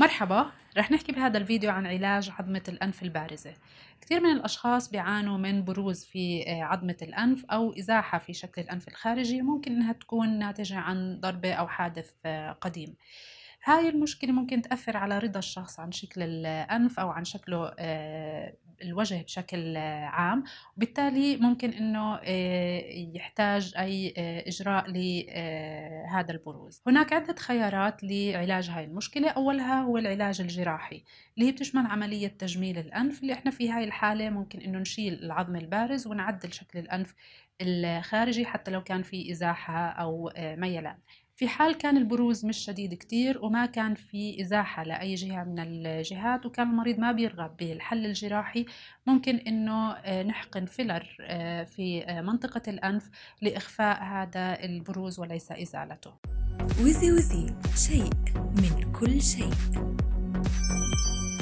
مرحبا رح نحكي بهذا الفيديو عن علاج عظمة الأنف البارزة كثير من الأشخاص بيعانوا من بروز في آه، عظمة الأنف أو إزاحة في شكل الأنف الخارجي ممكن أنها تكون ناتجة عن ضربة أو حادث آه، قديم هاي المشكلة ممكن تأثر على رضا الشخص عن شكل الأنف أو عن شكله آه، الوجه بشكل عام وبالتالي ممكن انه آه، يحتاج اي آه، اجراء لهذا آه، البروز هناك عده خيارات لعلاج هاي المشكله اولها هو العلاج الجراحي اللي هي بتشمل عمليه تجميل الانف اللي احنا في هاي الحاله ممكن انه نشيل العظم البارز ونعدل شكل الانف الخارجي حتى لو كان في ازاحه او ميلان في حال كان البروز مش شديد كتير وما كان في إزاحة لأي جهة من الجهات وكان المريض ما بيرغب بالحل الجراحي ممكن إنه آه، نحقن فيلر آه، في آه، منطقة الأنف لإخفاء هذا البروز وليس إزالته وزي وزي شيء من كل شيء